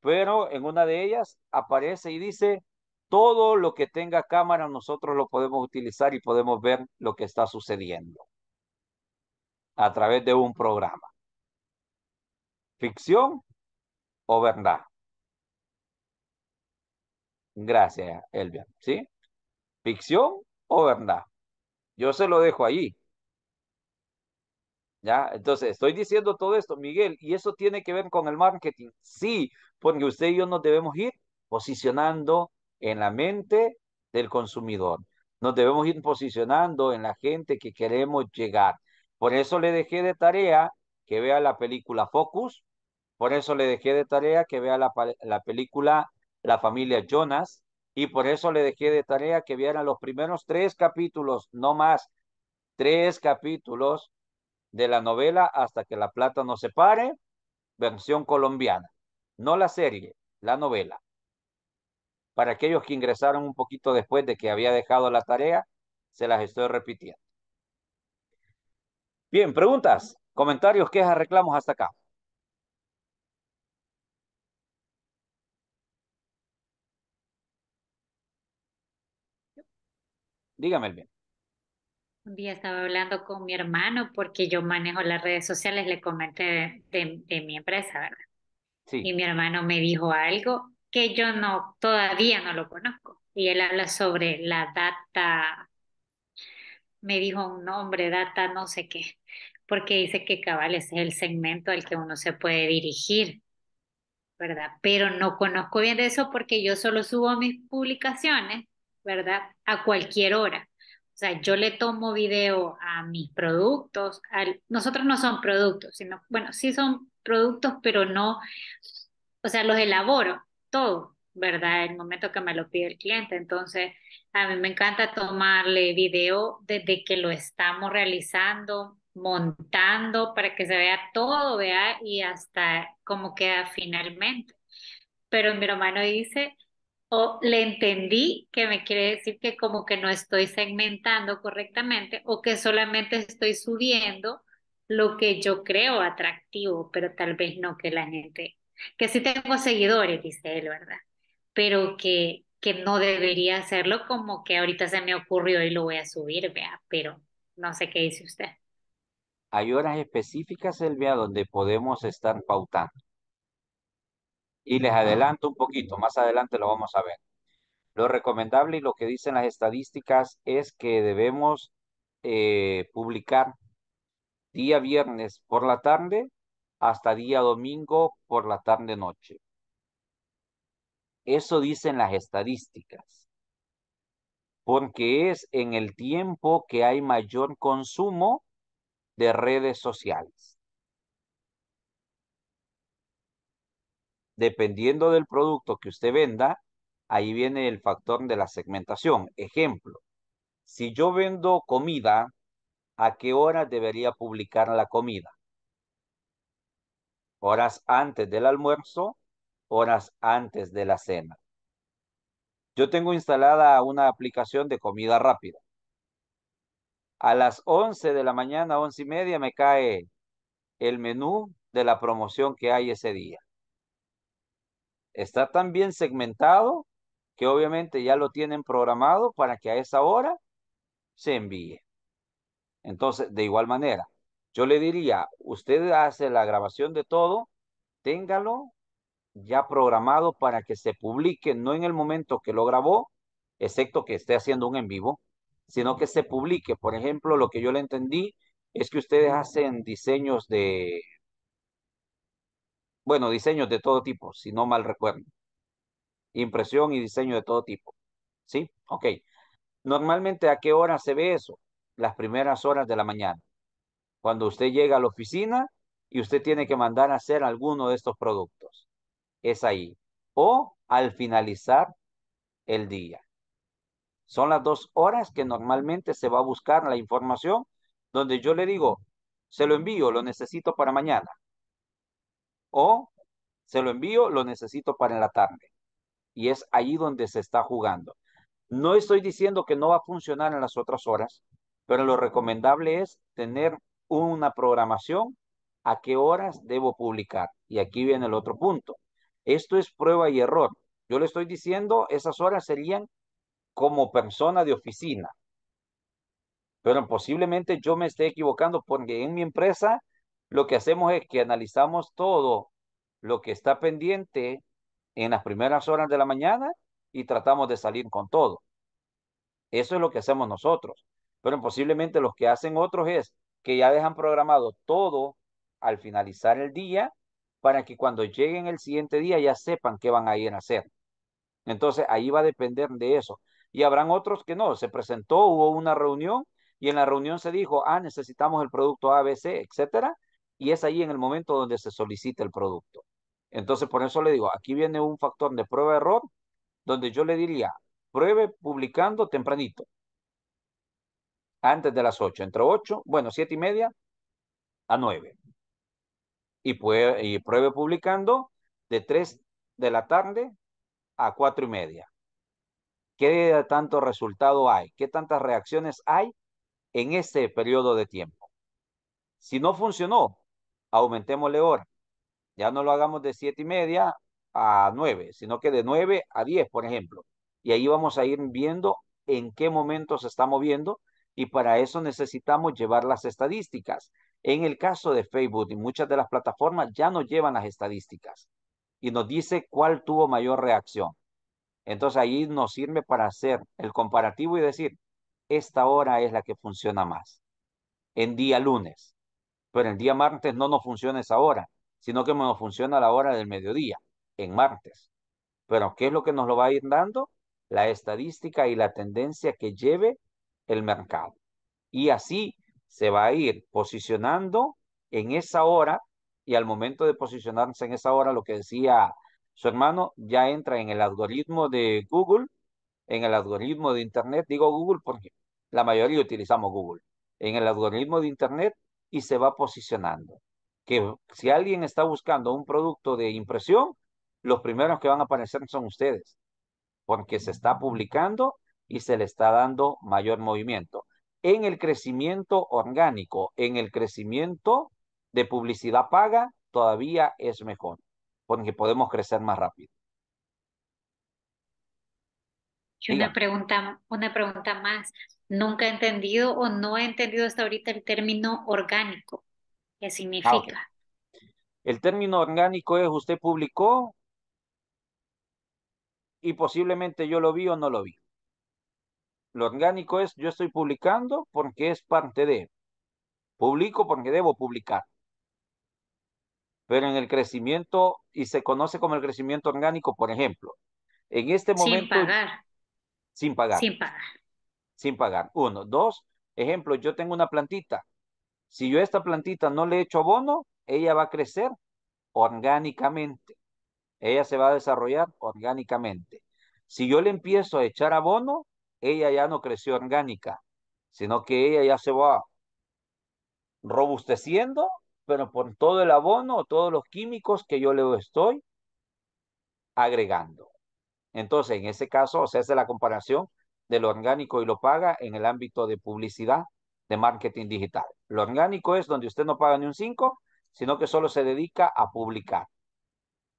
pero en una de ellas aparece y dice, todo lo que tenga cámara nosotros lo podemos utilizar y podemos ver lo que está sucediendo a través de un programa. ¿Ficción o verdad? Gracias, Elvia. ¿Sí? ¿Ficción o verdad? Yo se lo dejo ahí. Entonces, estoy diciendo todo esto, Miguel, y eso tiene que ver con el marketing. Sí, porque usted y yo nos debemos ir posicionando en la mente del consumidor. Nos debemos ir posicionando en la gente que queremos llegar. Por eso le dejé de tarea que vea la película Focus. Por eso le dejé de tarea que vea la, película La familia Jonas. Y por eso le dejé de tarea que vieran los primeros tres capítulos, no más, tres capítulos de la novela Hasta que la plata no se pare, versión colombiana. No la serie, la novela. Para aquellos que ingresaron un poquito después de que había dejado la tarea, se las estoy repitiendo. Bien, preguntas, comentarios, quejas, reclamos hasta acá. Dígame el bien. Un día estaba hablando con mi hermano porque yo manejo las redes sociales, le comenté de, mi empresa, ¿verdad? Y mi hermano me dijo algo que yo no, todavía no lo conozco. Y él habla sobre la data, me dijo un nombre, data no sé qué, porque dice que cabales es el segmento al que uno se puede dirigir, ¿verdad? Pero no conozco bien de eso porque yo solo subo mis publicaciones, ¿verdad? A cualquier hora. O sea, yo le tomo video a mis productos, nosotros no son productos, sino, bueno, sí son productos, pero no, o sea, los elaboro todo, ¿verdad? El momento que me lo pide el cliente. Entonces, a mí me encanta tomarle video desde que lo estamos realizando, montando para que se vea todo, vea, y hasta cómo queda finalmente. Pero mi hermano dice o le entendí que me quiere decir que como que no estoy segmentando correctamente o que solamente estoy subiendo lo que yo creo atractivo, pero tal vez no que la gente, que sí tengo seguidores, dice él, ¿verdad? Pero que, que no debería hacerlo como que ahorita se me ocurrió y lo voy a subir, vea, pero no sé qué dice usted. Hay horas específicas, Elvia, donde podemos estar pautando. Y les adelanto un poquito, más adelante lo vamos a ver. Lo recomendable y lo que dicen las estadísticas es que debemos eh, publicar día viernes por la tarde hasta día domingo por la tarde noche. Eso dicen las estadísticas. Porque es en el tiempo que hay mayor consumo de redes sociales. dependiendo del producto que usted venda, ahí viene el factor de la segmentación. Ejemplo, si yo vendo comida, ¿a qué hora debería publicar la comida? Horas antes del almuerzo, horas antes de la cena. Yo tengo instalada una aplicación de comida rápida. A las 11 de la mañana, 11 y media, me cae el menú de la promoción que hay ese día está tan bien segmentado que obviamente ya lo tienen programado para que a esa hora se envíe. Entonces, de igual manera, yo le diría, usted hace la grabación de todo, téngalo ya programado para que se publique, no en el momento que lo grabó, excepto que esté haciendo un en vivo, sino que se publique. Por ejemplo, lo que yo le entendí es que ustedes hacen diseños de bueno, diseños de todo tipo, si no mal recuerdo. Impresión y diseño de todo tipo. ¿Sí? Ok. Normalmente, ¿a qué hora se ve eso? Las primeras horas de la mañana. Cuando usted llega a la oficina y usted tiene que mandar a hacer alguno de estos productos. Es ahí. O al finalizar el día. Son las dos horas que normalmente se va a buscar la información donde yo le digo, se lo envío, lo necesito para mañana o se lo envío, lo necesito para en la tarde. Y es ahí donde se está jugando. No estoy diciendo que no va a funcionar en las otras horas, pero lo recomendable es tener una programación a qué horas debo publicar. Y aquí viene el otro punto. Esto es prueba y error. Yo le estoy diciendo, esas horas serían como persona de oficina. Pero posiblemente yo me esté equivocando porque en mi empresa lo que hacemos es que analizamos todo lo que está pendiente en las primeras horas de la mañana y tratamos de salir con todo. Eso es lo que hacemos nosotros. Pero posiblemente los que hacen otros es que ya dejan programado todo al finalizar el día para que cuando lleguen el siguiente día ya sepan qué van a ir a hacer. Entonces ahí va a depender de eso. Y habrán otros que no, se presentó, hubo una reunión y en la reunión se dijo, ah, necesitamos el producto ABC, etcétera, y es ahí en el momento donde se solicita el producto. Entonces, por eso le digo, aquí viene un factor de prueba-error, donde yo le diría, pruebe publicando tempranito, antes de las ocho. entre ocho, bueno, siete y media a nueve. Y, pruebe publicando de tres de la tarde a cuatro y media. ¿Qué tanto resultado hay? ¿Qué tantas reacciones hay en ese periodo de tiempo? Si no funcionó, aumentémosle hora. Ya no lo hagamos de siete y media a nueve, sino que de nueve a diez, por ejemplo. Y ahí vamos a ir viendo en qué momento se está moviendo y para eso necesitamos llevar las estadísticas. En el caso de Facebook y muchas de las plataformas ya nos llevan las estadísticas y nos dice cuál tuvo mayor reacción. Entonces ahí nos sirve para hacer el comparativo y decir, esta hora es la que funciona más en día lunes pero el día martes no nos funciona esa hora, sino que nos funciona a la hora del mediodía, en martes. Pero ¿qué es lo que nos lo va a ir dando? La estadística y la tendencia que lleve el mercado. Y así se va a ir posicionando en esa hora y al momento de posicionarse en esa hora, lo que decía su hermano, ya entra en el algoritmo de Google, en el algoritmo de Internet, digo Google porque la mayoría utilizamos Google, en el algoritmo de Internet y se va posicionando. Que si alguien está buscando un producto de impresión, los primeros que van a aparecer son ustedes, porque se está publicando y se le está dando mayor movimiento. En el crecimiento orgánico, en el crecimiento de publicidad paga, todavía es mejor, porque podemos crecer más rápido una pregunta, una pregunta más. Nunca he entendido o no he entendido hasta ahorita el término orgánico. ¿Qué ah, significa? El término orgánico es usted publicó y posiblemente yo lo vi o no lo vi. Lo orgánico es yo estoy publicando porque es parte de. Publico porque debo publicar. Pero en el crecimiento, y se conoce como el crecimiento orgánico, por ejemplo, en este momento... Sin pagar. Sin pagar. Sin pagar. Uno. Dos, ejemplo, yo tengo una plantita. Si yo a esta plantita no le echo abono, ella va a crecer orgánicamente. Ella se va a desarrollar orgánicamente. Si yo le empiezo a echar abono, ella ya no creció orgánica, sino que ella ya se va robusteciendo, pero por todo el abono, todos los químicos que yo le estoy agregando. Entonces, en ese caso, se hace la comparación de lo orgánico y lo paga en el ámbito de publicidad, de marketing digital. Lo orgánico es donde usted no paga ni un 5, sino que solo se dedica a publicar.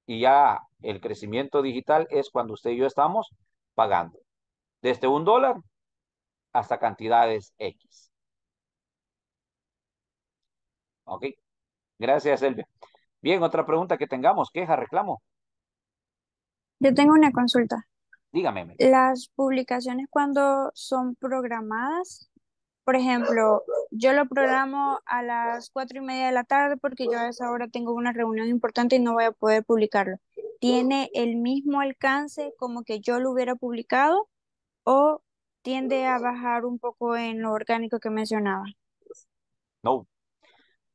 Y ya el crecimiento digital es cuando usted y yo estamos pagando. Desde un dólar hasta cantidades X. Ok. Gracias, Elvia. Bien, otra pregunta que tengamos, queja, reclamo. Yo tengo una consulta. Dígame. Las publicaciones cuando son programadas, por ejemplo, yo lo programo a las cuatro y media de la tarde porque yo a esa hora tengo una reunión importante y no voy a poder publicarlo. ¿Tiene el mismo alcance como que yo lo hubiera publicado o tiende a bajar un poco en lo orgánico que mencionaba? No,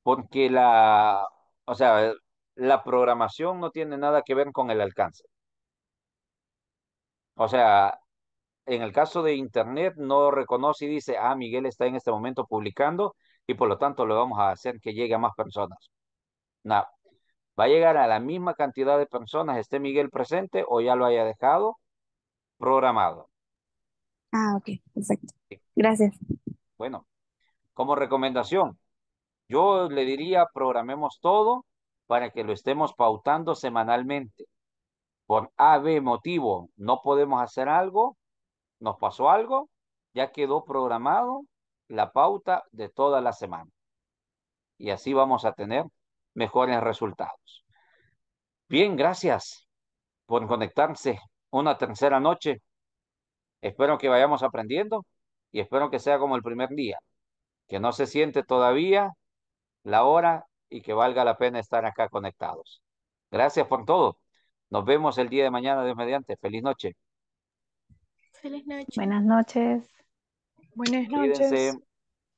porque la, o sea, la programación no tiene nada que ver con el alcance. O sea, en el caso de Internet no reconoce y dice, ah, Miguel está en este momento publicando y por lo tanto le vamos a hacer que llegue a más personas. No, va a llegar a la misma cantidad de personas, esté Miguel presente o ya lo haya dejado programado. Ah, ok, perfecto. Gracias. Bueno, como recomendación, yo le diría programemos todo para que lo estemos pautando semanalmente por B motivo no podemos hacer algo, nos pasó algo, ya quedó programado la pauta de toda la semana. Y así vamos a tener mejores resultados. Bien, gracias por conectarse una tercera noche. Espero que vayamos aprendiendo y espero que sea como el primer día, que no se siente todavía la hora y que valga la pena estar acá conectados. Gracias por todo. Nos vemos el día de mañana, Dios mediante. Feliz noche. Feliz noche. Buenas noches. Buenas noches. Cuídense.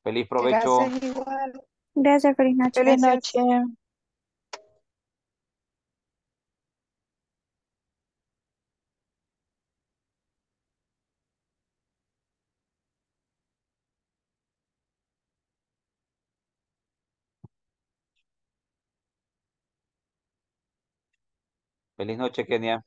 Feliz provecho. Gracias, igual. Gracias, feliz Feliz noche. Feliz noche, Kenia.